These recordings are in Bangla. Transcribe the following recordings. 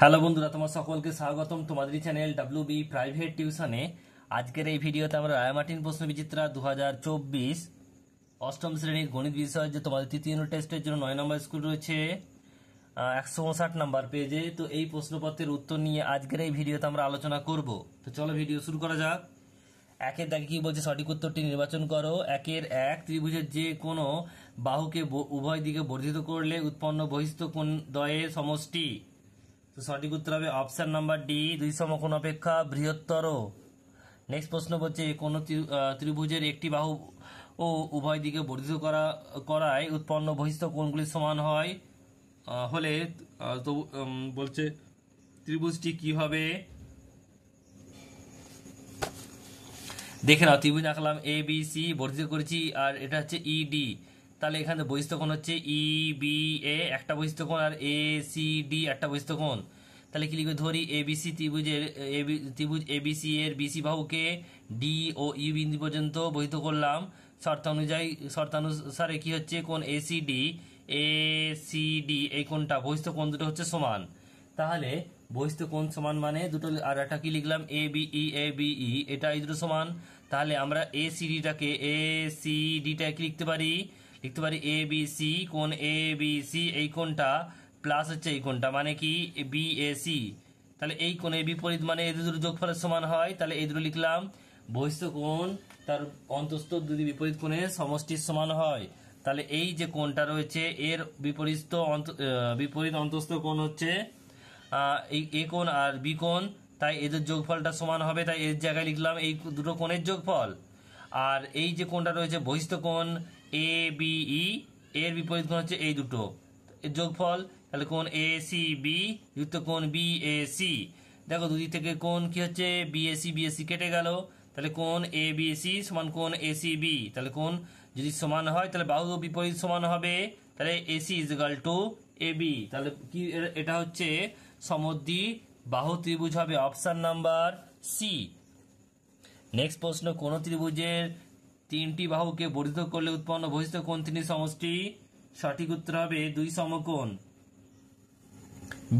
হ্যালো বন্ধুরা তোমার সকলকে স্বাগতম তোমাদের চ্যানেল ডাব্লু বি প্রাইভেট টিউশনে আজকের এই ভিডিওতে আমরা রায়মার্টিন প্রশ্ন বিচিত্রা দু অষ্টম শ্রেণীর গণিত বিষয় যে তোমাদের তৃতীয় টেস্টের জন্য নয় নম্বর স্কুল রয়েছে একশো উনষাট নম্বর পেজে তো এই প্রশ্নপত্রের উত্তর নিয়ে আজকের এই ভিডিওতে আমরা আলোচনা করব তো চলো ভিডিও শুরু করা যাক একের দাগে কি বলছে সঠিক উত্তরটি নির্বাচন করো একের এক ত্রিভুজের যে কোনো বাহুকে উভয় দিকে বর্ধিত করলে উৎপন্ন বহিষ্ঠ কোন দয়ের সমষ্টি তো সঠিক উত্তর হবে অপশান নাম্বার ডি দুই সমকোণ অপেক্ষা বৃহত্তর নেক্সট প্রশ্ন বলছে কোনো ত্রিভুজের একটি বাহু ও উভয় দিকে বর্ধিত করা করায় উৎপন্ন বহিস্থ কোণগুলি সমান হয় হলে তো বলছে ত্রিভুজটি কি হবে দেখে নাও ত্রিভুজ আঁকলাম এ বি সি বর্ধিত করেছি আর এটা হচ্ছে ইডি e, তাহলে এখানে বহিস্থকোণ হচ্ছে ই বি এ একটা বহিস্থকোণ আর এ সি ডি একটা বহিস্থকোণ তাহলে কি লিখবে ধরি এ সি ত্রিভুজের ত্রিভুজ এ বি সি এর বিসি বাহুকে ডি ও ই বিন্দু পর্যন্ত বহিত করলাম শর্ত অনুযায়ী শর্তানুসারে কি হচ্ছে কোন এ ডি সি ডি এই কোনটা বহিস্থ কোণ দুটো হচ্ছে সমান তাহলে বহিস্থ কোণ সমান মানে দুটো আর একটা কি লিখলাম A B E A B E এটা এই দুটো সমান তাহলে আমরা এসিডিটাকে এসিডিটা কি লিখতে পারি লিখতে পারি এ বি সি কোন এ বি সি এই কোনটা প্লাস হচ্ছে এই কোনটা মানে কি বি এ সি তাহলে এই কোণের বিপরীত মানে এই দুটো যোগফলের সমান হয় তাহলে এই দুটো লিখলাম বহিষ্ঠ কোন তার অন্তস্থ দুটি বিপরীত কোণের সমষ্টির সমান হয় তাহলে এই যে কোনটা রয়েছে এর বিপরীত বিপরীত অন্তস্থ কোণ হচ্ছে এই এ কোণ আর বি কোণ তাই এদের যোগফলটা সমান হবে তাই এর জায়গায় লিখলাম এই দুটো কোণের যোগফল আর এই যে কোণটা রয়েছে বহিষ্ঠ কোণ এ বি ই এর বিপরীত কোণ হচ্ছে এই দুটো যোগফল তাহলে কোণ এ সি বি যুক্ত কোণ বি এ সি দেখো দুদিক থেকে কোণ কি হচ্ছে বিএসি বিএসি কেটে গেল তাহলে কোণ এ বি সি সমান কোণ সি বি তাহলে কোণ যদি সমান হয় তাহলে বাহু বিপরীত সমান হবে তাহলে AC is equal to A B তাহলে কি এটা হচ্ছে সমদ্বি বাহু ত্রিভুজ হবে অপশান নাম্বার সি নেক্সট প্রশ্ন কোন ত্রিভুজের তিনটি বাহুকে বর্ধিত করলে উৎপন্ন বহিষ্ঠ কোন তিনি সমষ্টি সঠিক উত্তর হবে দুই সমকোণ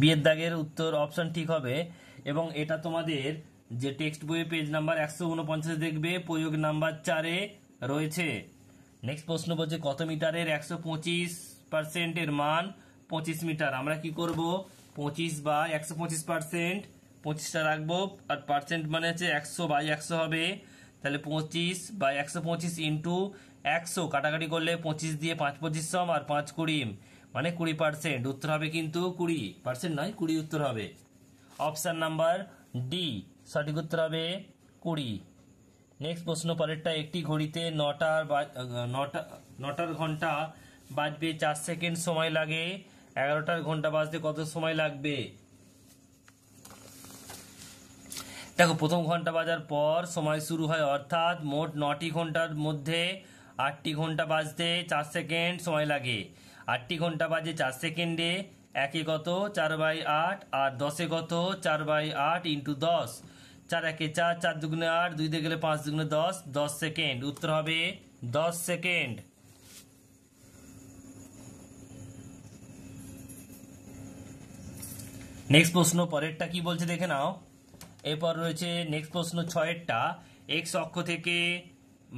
বিয়ের দাগের উত্তর অপশন ঠিক হবে এবং এটা তোমাদের যে টেক্সট বইয়ে পেজ নাম্বার একশো উনপঞ্চাশে দেখবে প্রয়োগ নাম্বার চারে রয়েছে নেক্সট প্রশ্ন বলছে কত মিটারের একশো পঁচিশ পার্সেন্টের মান পঁচিশ মিটার আমরা কি করব পঁচিশ বা একশো পঁচিশ পার্সেন্ট পঁচিশটা রাখবো আর পার্সেন্ট মানে হচ্ছে একশো বাই একশো হবে তাহলে পঁচিশ বাই একশো পঁচিশ ইন্টু একশো কাটাকাটি করলে পঁচিশ দিয়ে পাঁচ পঁচিশ সম আর পাঁচ কুড়ি মানে কুড়ি পার্সেন্ট উত্তর হবে কিন্তু কুড়ি পার্সেন্ট নয় কুড়ি উত্তর হবে অপশান নাম্বার ডি সঠিক উত্তর হবে কুড়ি নেক্সট প্রশ্ন পরেরটা একটি ঘড়িতে নটার নটা নটার ঘন্টা বাজবে চার সেকেন্ড সময় লাগে এগারোটার ঘন্টা বাজতে কত সময় লাগবে দেখো প্রথম ঘন্টা বাজার পর সময় শুরু হয় অর্থাৎ মোট নটি ঘন্টার মধ্যে আটটি ঘন্টা বাজতে চার সেকেন্ড সময় লাগে আটটি ঘন্টা বাজে চার সেকেন্ডে একে কত চার বাই আট আর দশে কত চার বাই আট ইন্টু দশ চার একে চার চার দুগুনে আট দুই দিয়ে গেলে পাঁচ দুগুনে দশ দশ সেকেন্ড উত্তর হবে দশ সেকেন্ড নেক্সট প্রশ্ন পরেরটা কি বলছে দেখে নাও এরপর রয়েছে নেক্সট প্রশ্ন ছয়েরটা এক্স অক্ষ থেকে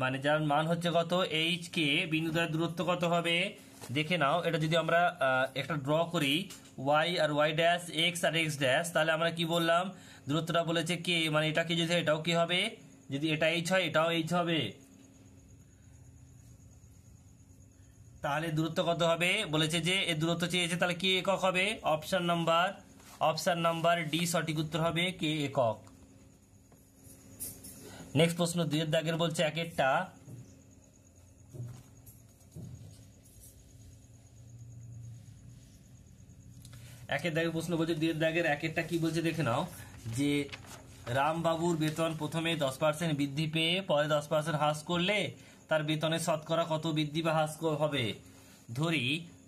মানে যার মান হচ্ছে কত এইচ কে বিন্দু দ্বারা দূরত্ব কত হবে দেখে নাও এটা যদি আমরা একটা ড্র করি ওয়াই আর ওয়াই ড্যাশ এক্স আর এক্স ড্যাশ তাহলে আমরা কি বললাম দূরত্বটা বলেছে কে মানে এটাকে যদি এটাও কি হবে যদি এটা এইচ হয় এটাও এইচ হবে তাহলে দূরত্ব কত হবে বলেছে যে এর দূরত্ব চেয়েছে তাহলে কি একক হবে option number option number D সঠিক উত্তর হবে কে একক নেক্সট প্রশ্ন দুইয়ের দাগের বলছে এক একটা একের দাগের প্রশ্ন বলছে দুইয়ের দাগের এক একটা কি বলছে দেখে নাও যে রামবাবুর বেতন প্রথমে দশ পার্সেন্ট বৃদ্ধি পেয়ে পরে দশ পার্সেন্ট হ্রাস করলে তার বেতনের শতকরা কত বৃদ্ধি বা হ্রাস হবে ধরি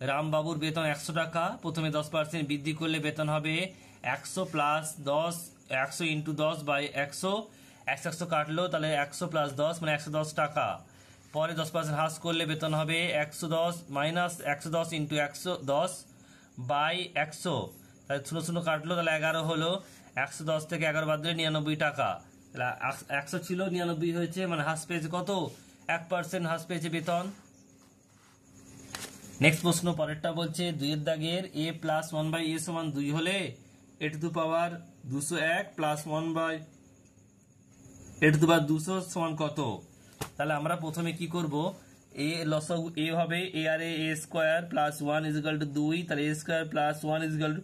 রামবাবুর বেতন একশো টাকা প্রথমে দশ পার্সেন্ট বৃদ্ধি করলে বেতন হবে একশো প্লাস দশ একশো ইন্টু দশ বাই একশো একশো একশো কাটলো তাহলে একশো প্লাস দশ মানে একশো দশ টাকা পরে দশ পার্সেন্ট হ্রাস করলে বেতন হবে একশো দশ মাইনাস একশো দশ ইন্টু একশো দশ বাই একশো তাহলে শূন্য শূন্য কাটলো তাহলে এগারো হলো একশো দশ থেকে এগারো বাদ দিলে নিরানব্বই টাকা তাহলে একশো ছিল নিরানব্বই হয়েছে মানে হ্রাস পেয়েছে কত এক পার্সেন্ট হ্রাস পেয়েছে বেতন নেক্সট প্রশ্ন পরেরটা বলছে দুইয়ের দাগের A plus one by A সমান দুই হলে এ টু দু পাওয়ার দুশো এক plus one by A two দু পাওয়ার দুশো সমান কত তাহলে আমরা প্রথমে কি করব এ লসগু এ হবে এ আর A square plus one is equal to দুই তাহলে A square plus one is equal to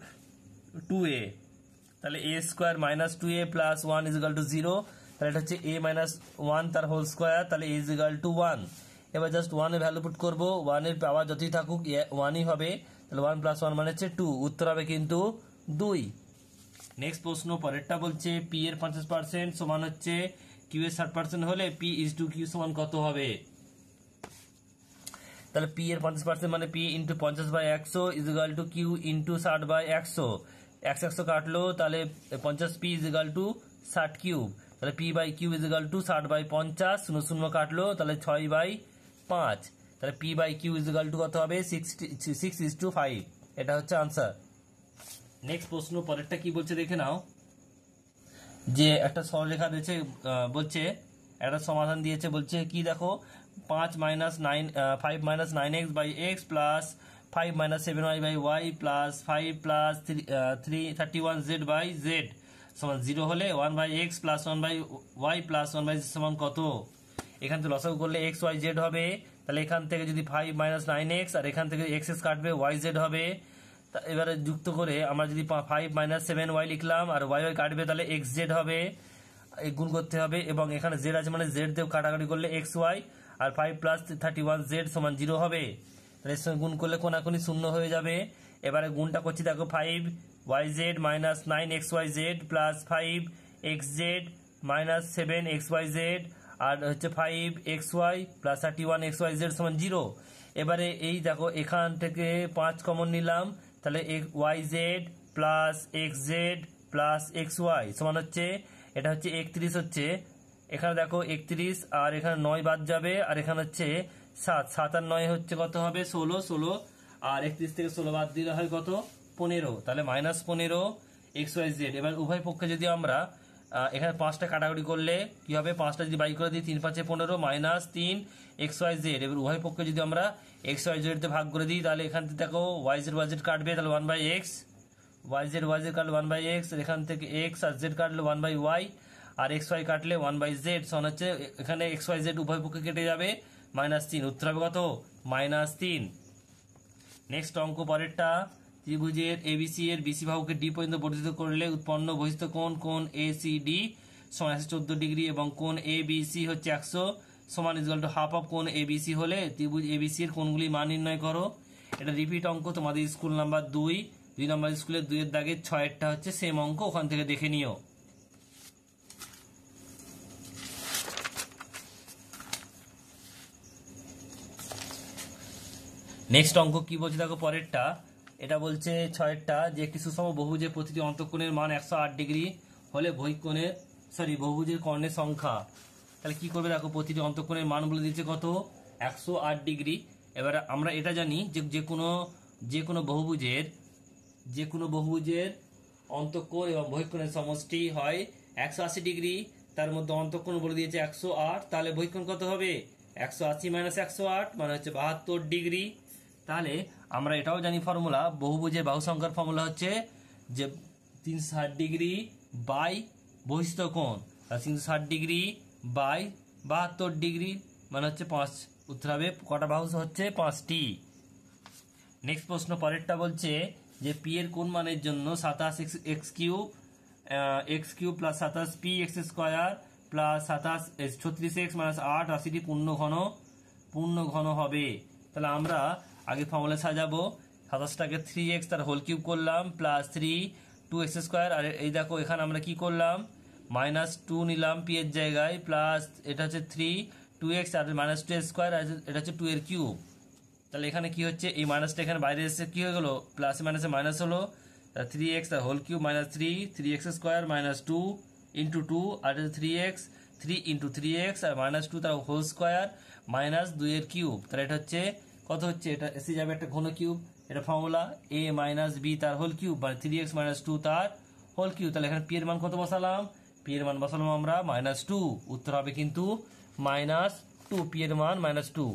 two A তাহলে A square minus two A plus one is equal to zero তাহলে এটা হচ্ছে এ মাইনাস ওয়ান তার হোল স্কোয়ার তাহলে A is equal to one এবার জাস্ট ওয়ানে ভ্যালু পুট করবো ওয়ানের পাওয়ার যতই থাকুক ওয়ানই হবে তাহলে ওয়ান প্লাস ওয়ান মানে হচ্ছে টু উত্তর হবে কিন্তু দুই নেক্সট প্রশ্ন পরেরটা বলছে পি এর পঞ্চাশ পার্সেন্ট সমান হচ্ছে কিউ এর ষাট পার্সেন্ট হলে পি ইজ টু কিউ সমান কত হবে তাহলে পি এর পঞ্চাশ পার্সেন্ট মানে পি ইন্টু পঞ্চাশ বাই একশো is equal to Q into ষাট বাই একশো একশো একশো কাটলো তাহলে পঞ্চাশ পি ইজ ইগাল টু ষাট কিউব তাহলে P by Q is equal to ষাট বাই পঞ্চাশ শূন্য শূন্য কাটলো তাহলে ছয় বাই পাঁচ তাহলে P by Q is equal to কত হবে সিক্স ইজ টু ফাইভ এটা হচ্ছে আনসার নেক্সট প্রশ্ন পরেরটা কি বলছে দেখে নাও যে একটা সরলরেখা দিয়েছে বলছে একটা সমাধান দিয়েছে বলছে কি দেখো পাঁচ minus nine five minus nine X by X plus five minus seven Y by Y plus five plus three three thirty one Z by Z সমান জিরো হলে one by X plus one by Y plus one by সমান কত এখান থেকে লসাগু করলে এক্স ওয়াই জেড হবে তাহলে এখান থেকে যদি ফাইভ মাইনাস নাইন এক্স আর এখান থেকে এক্স এক্স কাটবে ওয়াই জেড হবে এবারে যুক্ত করে আমরা যদি ফাইভ মাইনাস সেভেন ওয়াই লিখলাম আর ওয়াই ওয়াই কাটবে তাহলে এক্স জেড হবে গুণ করতে হবে এবং এখানে জেড আছে মানে জেড দিয়ে কাটাকাটি করলে এক্স ওয়াই আর five plus thirty one Z সমান জিরো হবে তাহলে সঙ্গে গুণ করলে কোনাকুনি শূন্য হয়ে যাবে এবারে গুণটা করছি দেখো five Y Z minus nine X Y Z plus five X Z minus seven X Y Z আর হচ্ছে five X Y plus thirty one X Y Z সমান জিরো এবারে এই দেখো এখান থেকে পাঁচ কমন নিলাম তাহলে Y Z plus X Z plus X Y সমান হচ্ছে এটা হচ্ছে একত্রিশ হচ্ছে এখানে দেখো একত্রিশ আর এখানে নয় বাদ যাবে আর এখানে হচ্ছে সাত সাত আর নয় হচ্ছে কত হবে ষোলো ষোলো আর একত্রিশ থেকে ষোলো বাদ দিলে হয় কত পনেরো তাহলে মাইনাস পনেরো এক্স ওয়াই জেড এবার উভয় পক্ষে যদি আমরা এখানে পাঁচটা কাটাকুটি করলে কী হবে পাঁচটা যদি বাই করে দিই তিন পাঁচে পনেরো মাইনাস তিন এক্স ওয়াই জেড এবার উভয় পক্ষে যদি আমরা এক্স ওয়াই জেডতে ভাগ করে দিই তাহলে এখান থেকে দেখো ওয়াই জেড ওয়াই জেড কাটবে তাহলে one by X Y Z Y Z কাটলে ওয়ান বাই এক্স এখান থেকে এক্স আর জেড কাটলে ওয়ান বাই ওয়াই আর এক্স ওয়াই কাটলে ওয়ান বাই জেড সন হচ্ছে এখানে এক্স ওয়াই জেড উভয় পক্ষে কেটে যাবে মাইনাস তিন উত্তর হবে কত মাইনাস তিন নেক্সট অঙ্ক পরেরটা ত্রিভুজের এবিসি এর বিসি বাহুকে ডি পর্যন্ত বর্ধিত করলে উৎপন্ন বহিষ্ঠ কোন কোন এ সি ডি সমান একশো চোদ্দ ডিগ্রি এবং কোন এ বিসি হচ্ছে একশো সমান ইজল টু হাফ অফ কোণ এবিসি হলে ত্রিভুজ এবিসি এর কোনগুলি মান নির্ণয় করো এটা রিপিট অঙ্ক তোমাদের স্কুল নাম্বার দুই দুই নম্বর স্কুলের দুইয়ের দাগে ছয়েরটা হচ্ছে সেম অঙ্ক ওখান থেকে দেখে নিও নেক্সট অঙ্ক কি বলছে দেখো পরেরটা এটা বলছে ছয়েরটা যে একটি সুষম বহুজের প্রতিটি অন্তঃকোণের মান একশো আট ডিগ্রি হলে বহিকোণের সরি বহুজের কর্ণের সংখ্যা তাহলে কি করবে দেখো প্রতিটি অন্তঃকোণের মান বলে দিচ্ছে কত একশো আট ডিগ্রি এবার আমরা এটা জানি যে যে কোনো যে কোনো বহুভুজের যে কোনো বহুভুজের অন্তঃকোণ এবং বহিকোণের সমষ্টি হয় একশো আশি ডিগ্রি তার মধ্যে অন্তঃকোণ বলে দিয়েছে একশো আট তাহলে বহিক্ষণ কত হবে একশো আশি মাইনাস একশো আট মানে হচ্ছে বাহাত্তর ডিগ্রি তাহলে আমরা এটাও জানি ফর্মুলা বহুভুজের বাহু সংখ্যার ফর্মুলা হচ্ছে যে তিনশো ষাট ডিগ্রি বাই বহিষ্ঠ কোণ তিনশো ষাট ডিগ্রি বাই বাহাত্তর ডিগ্রি মানে হচ্ছে পাঁচ উত্তর হবে কটা বাহু হচ্ছে পাঁচটি নেক্সট প্রশ্ন পরেরটা বলছে যে পি এর কোন মানের জন্য সাতাশ X X Q X Q plus সাতাশ পি এক্স স্কোয়ার প্লাস সাতাশ ছত্রিশ এক্স মাইনাস আট আশিটি পূর্ণ ঘন পূর্ণ ঘন হবে তাহলে আমরা আগে ফর্মুলা সাজাবো সাতাশটাকে থ্রি এক্স তার হোল কিউব করলাম plus three two x square আর এই দেখো এখানে আমরা কি করলাম মাইনাস টু নিলাম পি এর জায়গায় প্লাস এটা হচ্ছে থ্রি টু এক্স আর মাইনাস টু স্কোয়ার আর এটা হচ্ছে টু এর কিউব তাহলে এখানে কি হচ্ছে এই মাইনাসটা এখানে বাইরে এসে কি হয়ে গেলো প্লাসে মাইনাসে মাইনাস হলো থ্রি এক্স আর whole cube minus three three x square minus two into two আর three x three into three x আর মাইনাস টু তার হোল স্কোয়ার মাইনাস দুই এর কিউব তাহলে এটা হচ্ছে কত হচ্ছে এটা এসে যাবে একটা ঘন কিউব এটা ফর্মুলা এ মাইনাস বি তার হোল কিউব মানে থ্রি এক্স মাইনাস টু তার হোল কিউব তাহলে এখানে পি এর মান কত বসালাম পি এর মান বসালাম আমরা মাইনাস টু উত্তর হবে কিন্তু মাইনাস টু পি এর মান মাইনাস টু